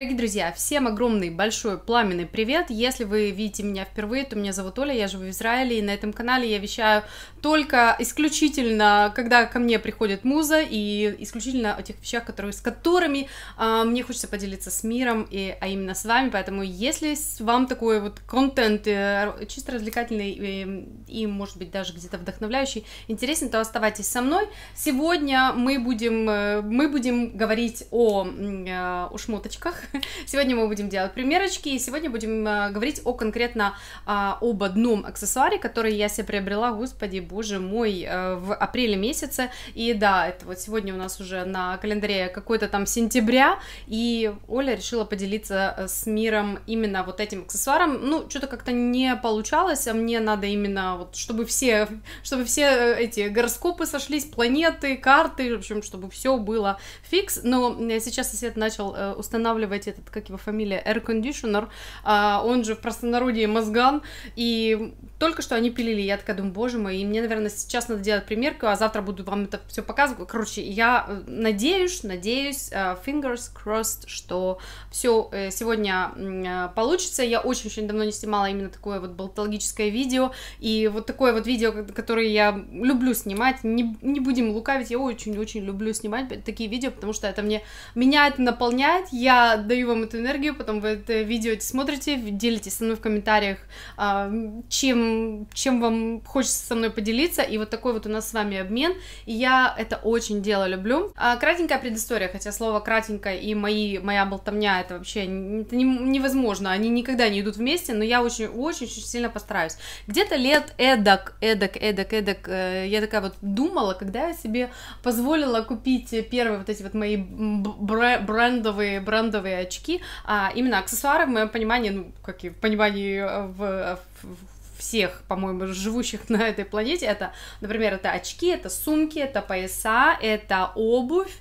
Дорогие друзья, всем огромный большой пламенный привет! Если вы видите меня впервые, то меня зовут Оля, я живу в Израиле, и на этом канале я вещаю только исключительно, когда ко мне приходит муза, и исключительно о тех вещах, которые, с которыми э, мне хочется поделиться с миром, и, а именно с вами, поэтому если вам такой вот контент э, чисто развлекательный э, и, может быть, даже где-то вдохновляющий интересен, то оставайтесь со мной. Сегодня мы будем, э, мы будем говорить о, э, о шмоточках, Сегодня мы будем делать примерочки, и сегодня будем э, говорить о конкретно а, об одном аксессуаре, который я себе приобрела, господи, боже мой, э, в апреле месяце. И да, это вот сегодня у нас уже на календаре какой-то там сентября, и Оля решила поделиться э, с миром именно вот этим аксессуаром. Ну, что-то как-то не получалось, а мне надо именно вот, чтобы все, чтобы все эти гороскопы сошлись, планеты, карты, в общем, чтобы все было фикс. Но сейчас сосед начал устанавливать давайте этот, как его фамилия, Air Conditioner, а, он же в простонародье Мозган, и только что они пилили, я такая думаю, боже мой, и мне, наверное, сейчас надо делать примерку, а завтра буду вам это все показывать. Короче, я э, надеюсь, надеюсь, э, fingers crossed, что все э, сегодня получится. Я очень-очень давно не снимала именно такое вот болтологическое видео, и вот такое вот видео, которое я люблю снимать, не, не будем лукавить, я очень-очень люблю снимать такие видео, потому что это мне меня это наполняет, я отдаю вам эту энергию, потом вы это видео смотрите, делитесь со мной в комментариях, а, чем, чем вам хочется со мной поделиться, и вот такой вот у нас с вами обмен, и я это очень дело люблю. А, кратенькая предыстория, хотя слово кратенькая и мои, моя болтовня, это вообще это невозможно, они никогда не идут вместе, но я очень-очень сильно постараюсь. Где-то лет эдак, эдак, эдак, эдак, э, я такая вот думала, когда я себе позволила купить первые вот эти вот мои брендовые, брендовые очки, а именно аксессуары, в моем понимании, ну, как и в понимании э, э, в, в всех, по-моему, живущих на этой планете, это, например, это очки, это сумки, это пояса, это обувь,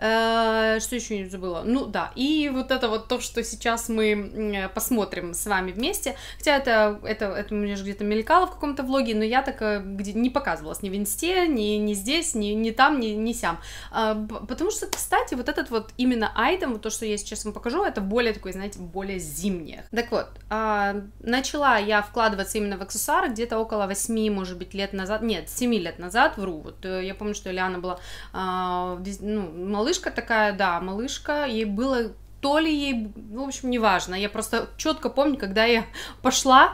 Э, что еще не забыла? Ну да, и вот это вот то, что сейчас мы э, посмотрим с вами вместе. Хотя это, это, это мне же где-то мелькало в каком-то влоге, но я так э, где не показывалась ни в инсте, ни, ни здесь, ни, ни там, ни, ни сям. Потому что, кстати, вот этот вот именно айтем, вот то, что я сейчас вам покажу, это более такой, знаете, более зимнее. Так вот, а, начала я вкладываться именно в аксессуары где-то около 8, может быть, лет назад. Нет, 7 лет назад, вру. Вот я помню, что Лиана была а, ну, малышкой, малышка такая, да, малышка, ей было то ли ей, ну, в общем, неважно. Я просто четко помню, когда я пошла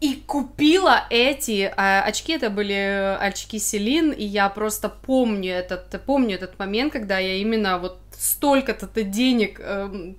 и купила эти э, очки, это были э, очки Селин, и я просто помню этот, помню этот момент, когда я именно вот столько-то денег э,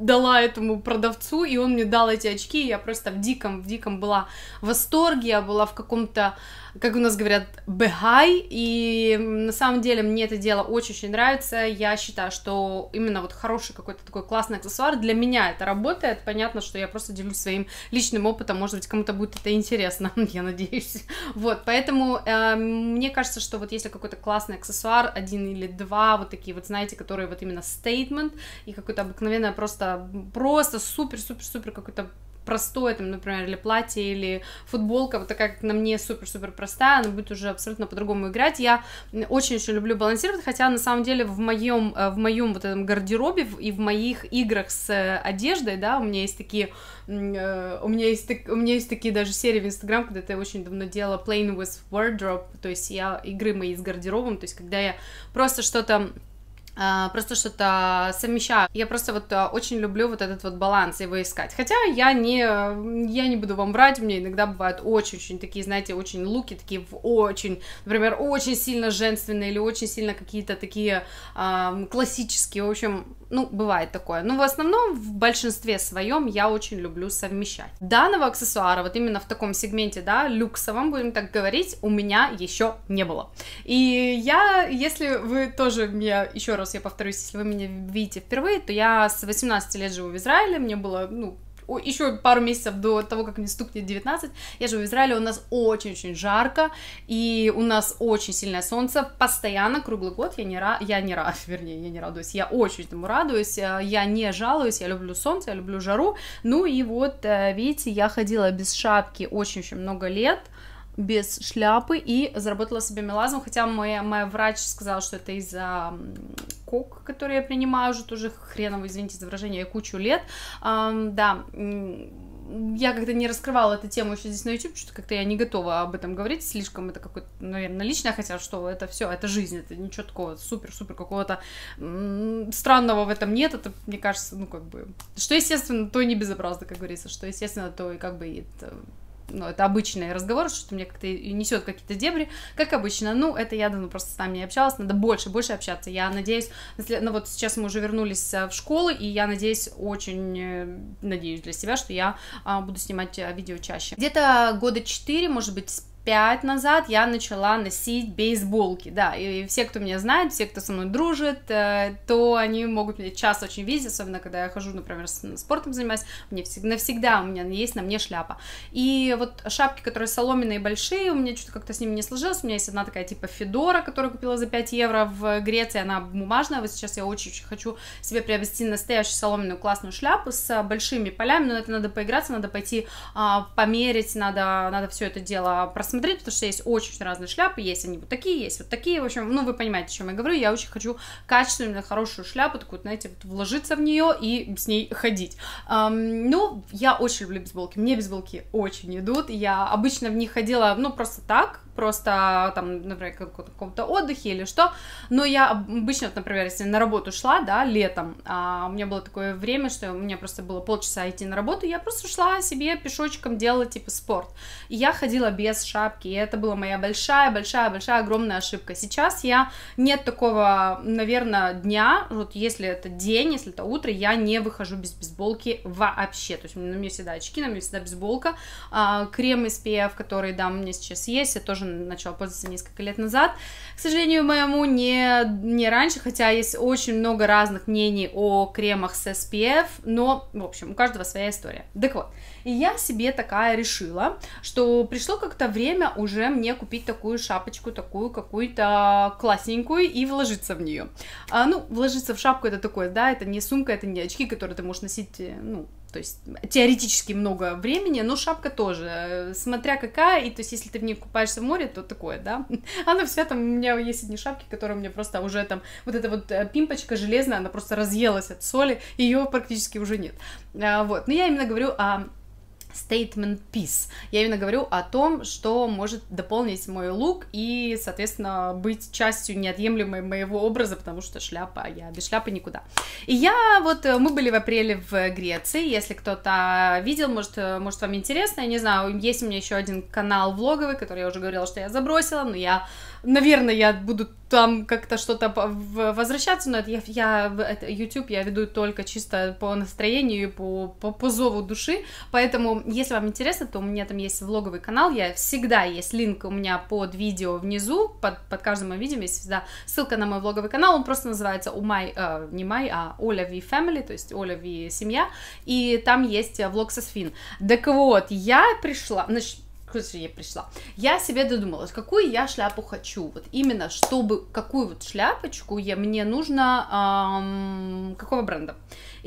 дала этому продавцу, и он мне дал эти очки, и я просто в диком, в диком была в восторге, я была в каком-то э, как у нас говорят, бэхай, и на самом деле мне это дело очень-очень нравится, я считаю, что именно вот хороший какой-то такой классный аксессуар, для меня это работает, понятно, что я просто делюсь своим личным опытом, может быть, кому-то будет это интересно, я надеюсь, вот, поэтому э, мне кажется, что вот если какой-то классный аксессуар, один или два вот такие вот, знаете, которые вот именно statement и какой-то обыкновенное просто, просто супер-супер-супер какой-то простое, там, например, или платье, или футболка, вот такая, как на мне, супер-супер простая, она будет уже абсолютно по-другому играть. Я очень-очень люблю балансировать, хотя на самом деле в моем, э, в моем вот этом гардеробе и в моих играх с э, одеждой, да, у меня есть такие, э, у меня есть, так, у меня есть такие даже серии в Инстаграм, когда ты очень давно делала Playing with Wardrobe, то есть я игры мои с гардеробом, то есть когда я просто что-то а, просто что-то совмещаю. Я просто вот а, очень люблю вот этот вот баланс его искать. Хотя я не, я не буду вам брать, мне иногда бывают очень-очень такие, знаете, очень луки, такие в очень, например, очень сильно женственные или очень сильно какие-то такие э, классические, в общем, ну, бывает такое. Но ну, в основном, в большинстве своем, я очень люблю совмещать. Данного аксессуара, вот именно в таком сегменте, да, люксовом, будем так говорить, у меня еще не было. И я, если вы тоже меня, еще раз я повторюсь, если вы меня видите впервые, то я с 18 лет живу в Израиле, мне было, ну, еще пару месяцев до того, как мне стукнет 19, я живу в Израиле, у нас очень-очень жарко, и у нас очень сильное солнце, постоянно, круглый год, я не, ра... я не ра... вернее, я не радуюсь, я очень этому радуюсь, э, я не жалуюсь, я люблю солнце, я люблю жару, ну и вот, э, видите, я ходила без шапки очень-очень много лет, без шляпы и заработала себе мелазму, хотя моя, моя врач сказала, что это из-за кок, который я принимаю уже тоже хреново, извините за выражение, кучу лет, эм, да, я как-то не раскрывала эту тему еще здесь на YouTube, что-то как-то я не готова об этом говорить, слишком это какое-то, наверное, ну, личное, хотя что это все, это жизнь, это ничего такого супер-супер какого-то странного в этом нет, это, мне кажется, ну, как бы, что естественно, то и не безобразно, как говорится, что естественно, то и как бы это ну, это обычный разговор, что то мне как-то несет какие-то дебри, как обычно, ну, это я давно просто с вами не общалась, надо больше, больше общаться, я надеюсь, ну, вот сейчас мы уже вернулись э, в школу, и я надеюсь, очень э, надеюсь для себя, что я а, буду снимать э, видео чаще. Где-то года 4, может быть, пять назад я начала носить бейсболки, да, и все, кто меня знает, все, кто со мной дружит, э, то они могут меня часто очень видеть, особенно когда я хожу, например, спортом занимаюсь, мне всегда, навсегда у меня есть на мне шляпа. И вот шапки, которые соломенные большие, у меня что-то как-то с ними не сложилось, у меня есть одна такая типа Федора, которую купила за 5 евро в Греции, она бумажная, вот сейчас я очень-очень хочу себе приобрести настоящую соломенную классную шляпу с большими полями, но это надо поиграться, надо пойти а, померить, надо, надо все это дело просмотреть, посмотреть, потому что есть очень разные шляпы, есть они вот такие, есть вот такие, в общем, ну, вы понимаете, о чем я говорю, я очень хочу качественную, хорошую шляпу, такую, знаете, вот вложиться в нее и с ней ходить. Эм, ну, я очень люблю бейсболки, мне бейсболки очень идут, я обычно в них ходила, ну, просто так, просто а, там, например, каком-то отдыхе или что. Но я обычно, например, если на работу шла, да, летом, а у меня было такое время, что у меня просто было полчаса идти на работу, я просто шла себе пешочком делала типа спорт. И я ходила без шапки, и это была моя большая, большая, большая, огромная ошибка. Сейчас я нет такого, наверное, дня, вот если это день, если это утро, я не выхожу без бейсболки вообще. То есть на мне всегда очки, на мне всегда бейсболка, а, крем SPF, который, да, у меня сейчас есть, я тоже начала пользоваться несколько лет назад. К сожалению, моему не, не раньше, хотя есть очень много разных мнений о кремах с SPF, но, в общем, у каждого своя история. Так вот, и я себе такая решила, что пришло как-то время уже мне купить такую шапочку, такую какую-то классненькую и вложиться в нее. А, ну, вложиться в шапку это такое, да, это не сумка, это не очки, которые ты можешь носить, э, ну, то есть теоретически много времени, но шапка тоже, э, смотря какая, и то есть если ты в ней купаешься в море, то такое, да. Она вся там, у меня есть одни шапки, которые у меня просто уже там, вот эта вот э, пимпочка железная, она просто разъелась от соли, ее практически уже нет. А, вот, но я именно говорю о statement piece. Я именно говорю о том, что может дополнить мой лук и, соответственно, быть частью неотъемлемой моего образа, потому что шляпа, я без шляпы никуда. И я вот, э, мы были в апреле в Греции, если кто-то видел, может, э, может вам интересно, я не знаю, есть у меня еще один канал влоговый, который я уже говорила, что я забросила, но я наверное, я буду там как-то что-то возвращаться, но это я, я это YouTube я веду только чисто по настроению, по, по, по зову души, поэтому, если вам интересно, то у меня там есть влоговый канал, я всегда есть линк у меня под видео внизу, под, под каждым моим видео есть всегда ссылка на мой влоговый канал, он просто называется у май, э, не май, а Оля Ви Family, то есть Оля Ви Семья, и там есть влог со Сфин. Так вот, я пришла, значит, Куда я пришла? Я себе додумалась, какую я шляпу хочу. Вот именно, чтобы какую вот шляпочку я, мне нужно, эм, какого бренда.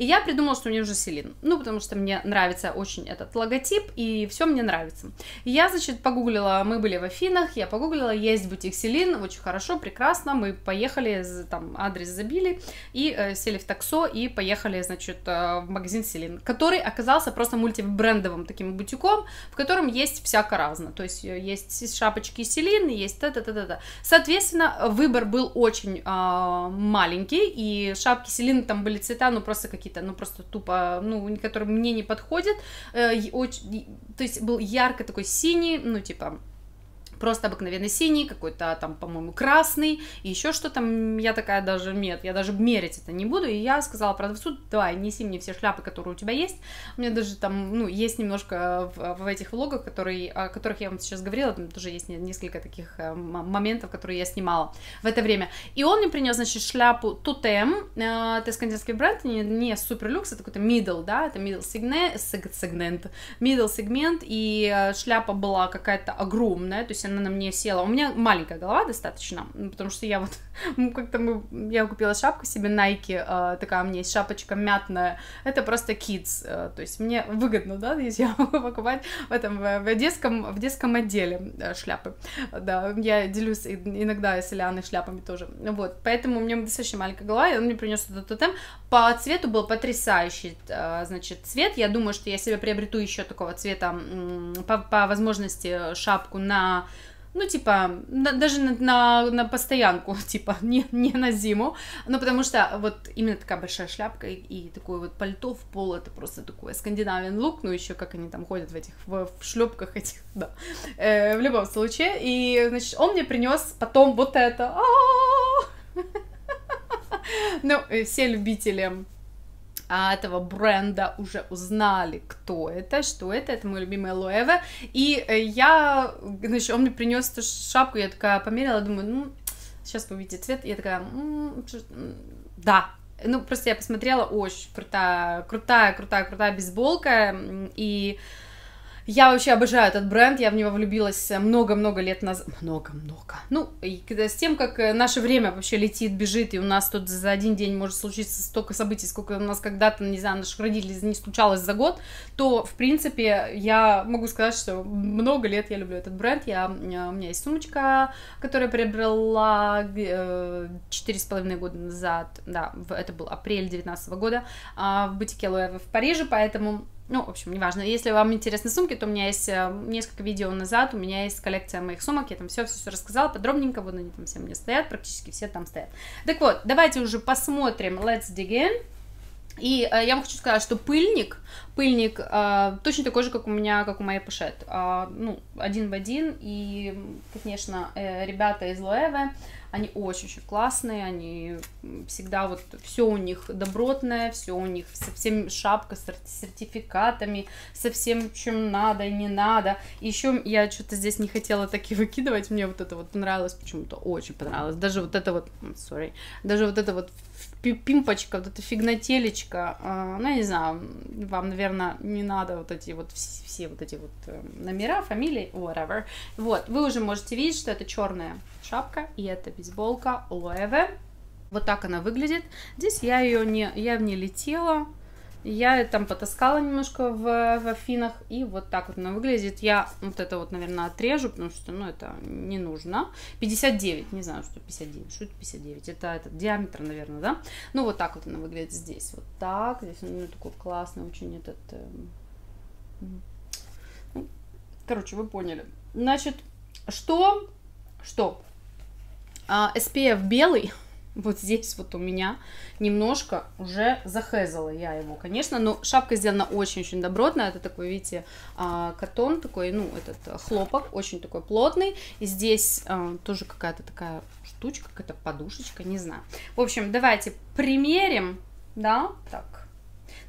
И я придумала, что мне нужен селин. Ну, потому что мне нравится очень этот логотип, и все мне нравится. Я, значит, погуглила, мы были в Афинах, я погуглила, есть бутик селин, очень хорошо, прекрасно, мы поехали, там адрес забили, и э, сели в таксо, и поехали, значит, э, в магазин селин, который оказался просто мультибрендовым таким бутиком, в котором есть всяко разно. То есть э, есть шапочки селин, есть та-та-та-та. Соответственно, выбор был очень э, маленький, и шапки селин там были цвета, ну, просто какие-то какие-то, ну, просто тупо, ну, которые мне не подходят. Э, очень, то есть был ярко такой синий, ну, типа просто обыкновенный синий, какой-то там, по-моему, красный, и еще что-то, я такая даже, нет, я даже мерить это не буду, и я сказала продавцу, давай, неси мне все шляпы, которые у тебя есть, у меня даже там, ну, есть немножко в, в этих влогах, которые, о которых я вам сейчас говорила, там тоже есть несколько таких э, моментов, которые я снимала в это время, и он мне принес, значит, шляпу Тутем, э, это скандинавский бренд, не, не супер люкс, это какой-то middle, да, это middle segment сегмент, middle segment и э, шляпа была какая-то огромная, то есть она она на мне села. У меня маленькая голова достаточно, потому что я вот как-то мы, я купила шапку себе Nike, а, такая у меня есть шапочка мятная. Это просто kids, э, то есть мне выгодно, да, если я могу покупать в этом э, в детском в детском отделе э, шляпы. Да, я делюсь иногда с Ильяной шляпами тоже. Вот, поэтому у меня достаточно маленькая голова, и он мне принес этот тотем. По цвету был потрясающий, значит, цвет. Я думаю, что я себе приобрету еще такого цвета по, по возможности шапку на ну, типа, на, даже на, на, на постоянку, типа, не, не на зиму, но ну, потому что вот именно такая большая шляпка и, и такое вот пальто в пол, это просто такое скандинавин лук, ну, еще как они там ходят в этих, в, в шлепках этих, да, э, в любом случае, и, значит, он мне принес потом вот это, а! ну, все любители а, этого бренда уже узнали, кто это, что это, это мой любимый Луэве, и э, я, значит, он мне принес эту шапку, я такая померила, думаю, ну, сейчас вы увидите цвет, я такая, да, ну, просто я посмотрела, очень крутая, крутая, крутая, крутая бейсболка, и я вообще обожаю этот бренд, я в него влюбилась э, много-много лет назад. Много-много. Ну, и с тем, как э, наше время вообще летит, бежит, и у нас тут за один день может случиться столько событий, сколько у нас когда-то, не знаю, наших родителей не случалось за год, то, в принципе, я могу сказать, что много лет я люблю этот бренд. Я, э, у меня есть сумочка, которую я приобрела четыре с половиной года назад, да, это был апрель 2019 года, а, в бутике Луэва в Париже, поэтому ну, в общем, неважно. Если вам интересны сумки, то у меня есть э, несколько видео назад, у меня есть коллекция моих сумок, я там все-все рассказала подробненько, вот они там все у меня стоят, практически все там стоят. Так вот, давайте уже посмотрим Let's Dig In. И э, я вам хочу сказать, что пыльник, пыльник э, точно такой же, как у меня, как у моей пошет. Э, ну, один в один. И, конечно, э, ребята из Лоэве, они очень-очень классные, они всегда вот все у них добротное, все у них со всем шапка с сертификатами, со всем чем надо и не надо. еще я что-то здесь не хотела такие выкидывать, мне вот это вот понравилось почему-то, очень понравилось. Даже вот это вот, sorry, даже вот это вот пимпочка, вот эта фигнателечка а, ну, я не знаю, вам, наверное, не надо вот эти вот все вот эти вот э, номера, фамилии, whatever. Вот, вы уже можете видеть, что это черная шапка, и это бейсболка Луэве. Вот так она выглядит. Здесь я ее не, я в ней летела, я там потаскала немножко в, в Афинах, и вот так вот она выглядит. Я вот это вот, наверное, отрежу, потому что, ну, это не нужно. 59, не знаю, что 59, что это 59, это этот диаметр, наверное, да? Ну, вот так вот она выглядит здесь, вот так. Здесь у нее такой классный очень этот... Э, ну, короче, вы поняли. Значит, что? Что? А, SPF белый, вот здесь вот у меня немножко уже захезала я его, конечно, но шапка сделана очень-очень добротная, это такой, видите, а, картон такой, ну, этот э, хлопок, очень такой плотный, и здесь э, тоже какая-то такая штучка, какая-то подушечка, не знаю. В общем, давайте примерим, да, так,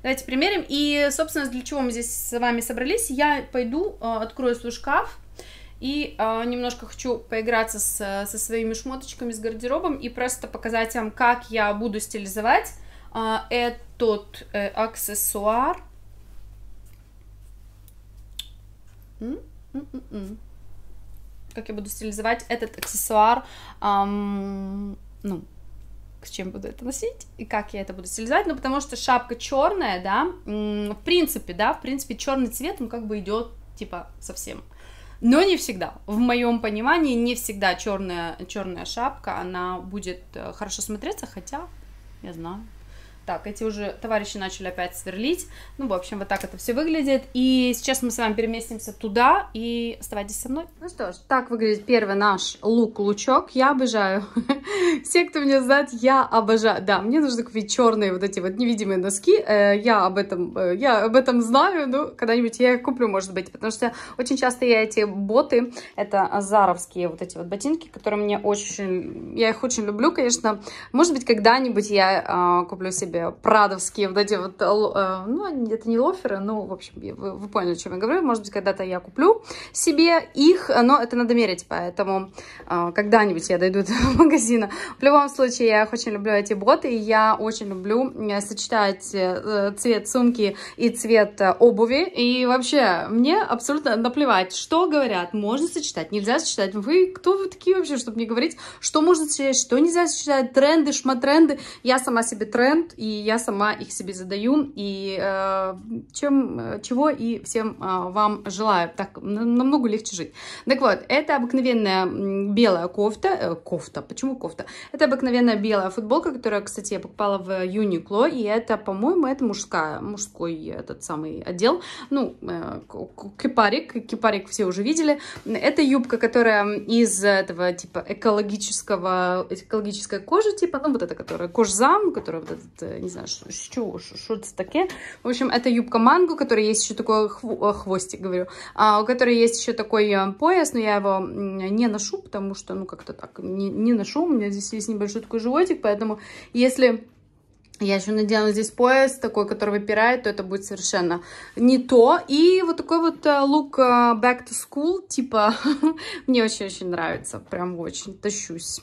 Давайте примерим. И, собственно, для чего мы здесь с вами собрались, я пойду, э, открою свой шкаф, и э, немножко хочу поиграться с, со своими шмоточками, с гардеробом и просто показать вам, как я буду стилизовать э, этот э, аксессуар. как я буду стилизовать этот аксессуар, эм, ну, с чем буду это носить и как я это буду стилизовать, ну, потому что шапка черная, да, в принципе, да, в принципе, черный цвет, он как бы идет, типа, совсем но не всегда. В моем понимании не всегда черная, черная шапка, она будет э, хорошо смотреться, хотя, я знаю, так, эти уже товарищи начали опять сверлить. Ну, в общем, вот так это все выглядит. И сейчас мы с вами переместимся туда и оставайтесь со мной. Ну что ж, так выглядит первый наш лук-лучок. Я обожаю. Все, кто меня знает, я обожаю. Да, мне нужны купить черные вот эти вот невидимые носки. Э, я об этом, э, я об этом знаю, Ну, когда-нибудь я их куплю, может быть. Потому что очень часто я эти боты, это заровские вот эти вот ботинки, которые мне очень... Я их очень люблю, конечно. Может быть, когда-нибудь я э, куплю себе себе прадовские вот эти вот, э, э, ну, это не лоферы, ну, в общем, вы, вы поняли, о чем я говорю. Может быть, когда-то я куплю себе их, но это надо мерить, поэтому э, когда-нибудь я дойду до магазина. В любом случае, я очень люблю эти боты, и я очень люблю сочетать цвет сумки и цвет обуви. И вообще, мне абсолютно наплевать, что говорят, можно сочетать, нельзя сочетать. Вы кто вы такие вообще, чтобы не говорить, что можно сочетать, что нельзя сочетать, тренды, шматренды. Я сама себе тренд, и я сама их себе задаю, и э, чем, э, чего и всем э, вам желаю. Так намного легче жить. Так вот, это обыкновенная белая кофта, э, кофта, почему кофта? Это обыкновенная белая футболка, которая, кстати, я покупала в Uniqlo и это, по-моему, это мужская, мужской этот самый отдел, ну, э, кипарик, кипарик все уже видели. Это юбка, которая из этого, типа, экологического, экологической кожи, типа, ну, вот эта, которая кожзам, которая вот этот э, не знаю, что, что это такое. В общем, это юбка манго, которая есть еще такой хво э, хвостик, говорю, а, у которой есть еще такой э, пояс, но я его не ношу, потому что, ну, как-то так, не, не ношу. У меня здесь есть небольшой такой животик, поэтому если... Я еще надела здесь пояс такой, который выпирает, то это будет совершенно не то. И вот такой вот лук э, back to school, типа, мне очень-очень нравится, прям очень, тащусь.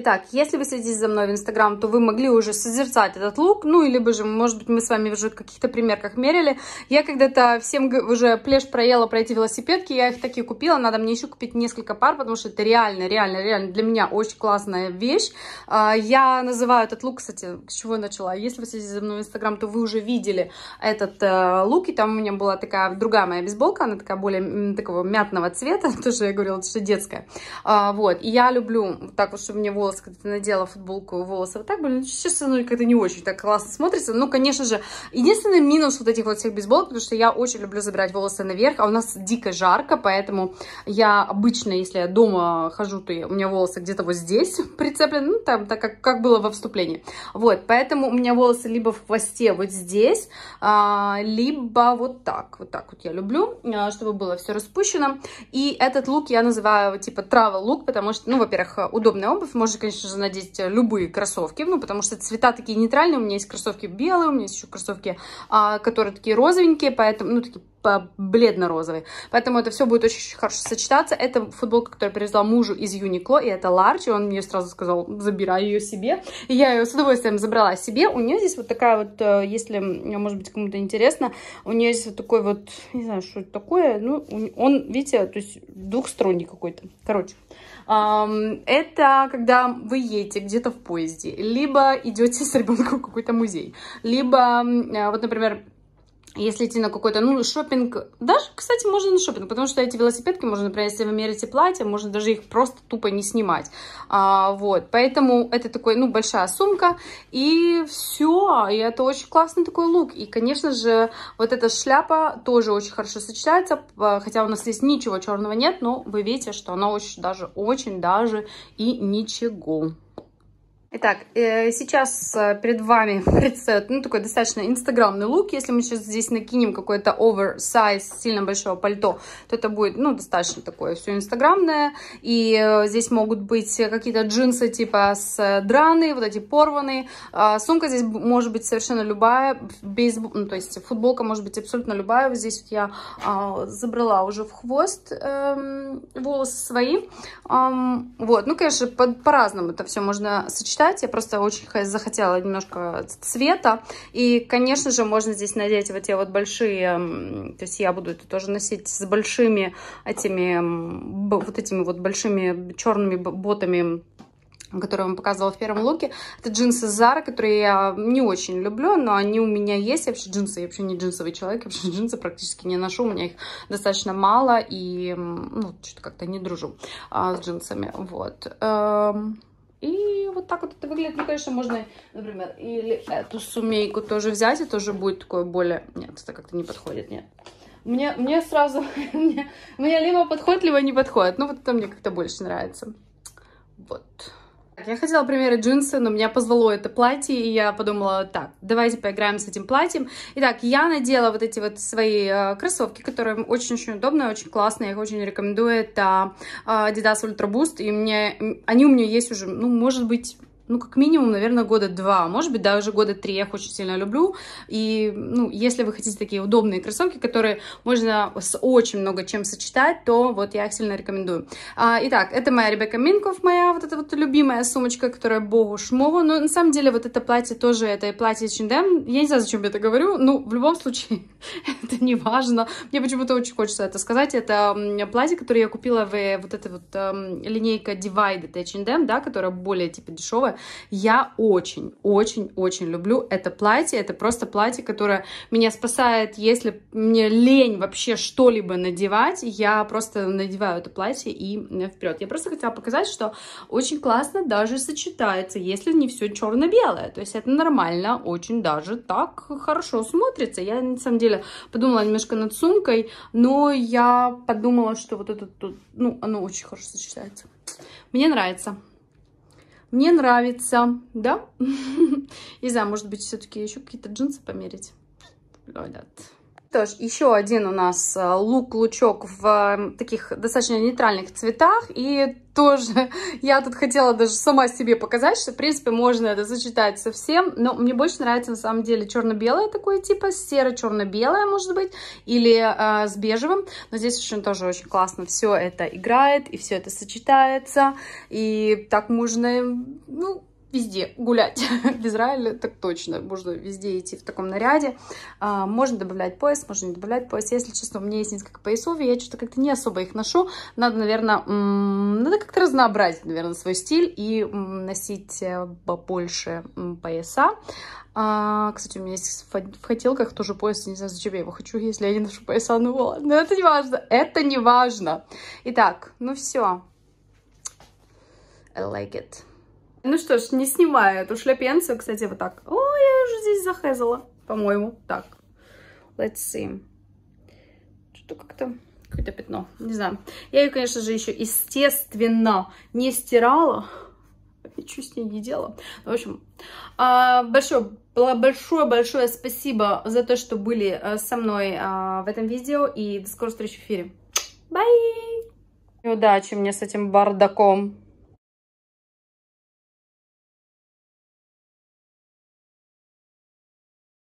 Итак, если вы следите за мной в Инстаграм, то вы могли уже созерцать этот лук, ну, или же, может быть, мы с вами уже в каких-то примерках мерили. Я когда-то всем уже плешь проела про эти велосипедки, я их такие купила, надо мне еще купить несколько пар, потому что это реально, реально, реально для меня очень классная вещь. А, я называю этот лук, кстати, с чего я начала. Если вы следите за мной в Инстаграм, то вы уже видели этот э, лук, и там у меня была такая другая моя бейсболка, она такая более такого мятного цвета, тоже я говорила, что детская. А, вот, и я люблю так вот, чтобы мне волосы волосы, когда ты надела футболку, волосы вот так были, ну, сейчас оно как-то не очень так классно смотрится. Ну, конечно же, единственный минус вот этих вот всех бейсболок, потому что я очень люблю забирать волосы наверх, а у нас дико жарко, поэтому я обычно, если я дома хожу, то у меня волосы где-то вот здесь прицеплены, ну, там, так как, как было во вступлении. Вот, поэтому у меня волосы либо в хвосте вот здесь, а, либо вот так, вот так вот я люблю, а, чтобы было все распущено. И этот лук я называю, типа, travel лук, потому что, ну, во-первых, удобная обувь, можно Лучше, конечно же, надеть любые кроссовки, ну, потому что цвета такие нейтральные. У меня есть кроссовки белые, у меня есть еще кроссовки, а, которые такие розовенькие, поэтому, ну, такие бледно-розовый. Поэтому это все будет очень хорошо сочетаться. Это футболка, которую я привезла мужу из Uniqlo, и это ларч, и он мне сразу сказал, забирай ее себе. И я ее с удовольствием забрала себе. У нее здесь вот такая вот, э, если, может быть, кому-то интересно, у нее здесь вот такой вот, не знаю, что это такое, ну, он, видите, то есть двухсторонний какой-то. Короче, это когда вы едете где-то в поезде, либо идете с ребенком в какой-то музей, либо, э, вот, например, если идти на какой-то, ну, шопинг, даже, кстати, можно на шопинг, потому что эти велосипедки можно, например, если вы мерите платье, можно даже их просто тупо не снимать. А, вот, поэтому это такой, ну, большая сумка, и все, и это очень классный такой лук. И, конечно же, вот эта шляпа тоже очень хорошо сочетается, хотя у нас здесь ничего черного нет, но вы видите, что она очень даже, очень даже и ничего. Итак, э, сейчас э, перед вами пресет, ну, такой достаточно инстаграмный лук. Если мы сейчас здесь накинем какой-то оверсайз, сильно большого пальто, то это будет, ну, достаточно такое все инстаграмное. И э, здесь могут быть какие-то джинсы типа с драной, вот эти порванные. А, сумка здесь может быть совершенно любая, бейсбол, ну, то есть футболка может быть абсолютно любая. Вот здесь вот я а, забрала уже в хвост эм, волосы свои. Вот, ну, конечно, по-разному по это все можно сочетать почитать. Я просто очень захотела немножко цвета. И, конечно же, можно здесь надеть вот те вот большие, то есть я буду это тоже носить с большими этими, вот этими вот большими черными ботами которые я вам показывала в первом луке. Это джинсы Zara, которые я не очень люблю, но они у меня есть. Я вообще джинсы, я вообще не джинсовый человек, я вообще джинсы практически не ношу, у меня их достаточно мало, и ну, что-то как-то не дружу а, с джинсами, вот. Эм, и вот так вот это выглядит. Ну, конечно, можно, например, или эту сумейку тоже взять, и тоже будет такое более... Нет, это как-то не подходит, нет. Мне, мне сразу... мне, мне либо подходит, либо не подходит. Ну, вот это мне как-то больше нравится. Вот. Я хотела примеры джинсы, но меня позвало это платье, и я подумала, так, давайте поиграем с этим платьем. Итак, я надела вот эти вот свои э, кроссовки, которые очень-очень удобные, очень классные, я их очень рекомендую. Это э, Adidas Ultra Boost, и мне, они у меня есть уже, ну, может быть, ну, как минимум, наверное, года два, а может быть, даже года три. Я их очень сильно люблю. И, ну, если вы хотите такие удобные кроссовки, которые можно с очень много чем сочетать, то вот я их сильно рекомендую. А, итак, это моя Ребекка Минков, моя вот эта вот любимая сумочка, которая богу шмогу. Но на самом деле вот это платье тоже, это платье H&M. Я не знаю, зачем я это говорю, ну, в любом случае, это не важно. Мне почему-то очень хочется это сказать. Это платье, которое я купила в э, вот этой вот эм, линейка Divide от H&M, да, которая более, типа, дешевая я очень-очень-очень люблю это платье. Это просто платье, которое меня спасает, если мне лень вообще что-либо надевать, я просто надеваю это платье и э, вперед. Я просто хотела показать, что очень классно даже сочетается, если не все черно-белое. То есть это нормально, очень даже так хорошо смотрится. Я на самом деле подумала немножко над сумкой, но я подумала, что вот это, ну, оно очень хорошо сочетается. Мне нравится мне нравится, да? И за, может быть, все-таки еще какие-то джинсы померить. Лолят. Тож, еще один у нас э, лук-лучок в эм, таких достаточно нейтральных цветах. И тоже я тут хотела даже сама себе показать, что, в принципе, можно это сочетать со всем. Но мне больше нравится, на самом деле, черно-белое такое типа, серо-черно-белое, может быть, или э, с бежевым. Но здесь очень тоже очень классно все это играет, и все это сочетается. И так можно, ну, везде гулять. в Израиле так точно, можно везде идти в таком наряде. А, можно добавлять пояс, можно не добавлять пояс. Если честно, у меня есть несколько поясов, и я что-то как-то не особо их ношу. Надо, наверное, надо как-то разнообразить, наверное, свой стиль и носить э, побольше пояса. А, кстати, у меня есть в хотелках тоже пояс, не знаю, зачем я его хочу, если я не ношу пояса, ну ладно, это не важно, это не важно. Итак, ну все. I like it. Ну что ж, не снимая эту шляпенцию, кстати, вот так. О, я уже здесь захезала, по-моему. Так, let's see. Что-то как-то какое-то пятно, не знаю. Я ее, конечно же, еще, естественно, не стирала. Ничего с ней не делала. Ну, в общем, а, большое большое-большое спасибо за то, что были э, со мной а, в этом видео. И до скорой встречи в эфире. Бай! И удачи мне с этим бардаком.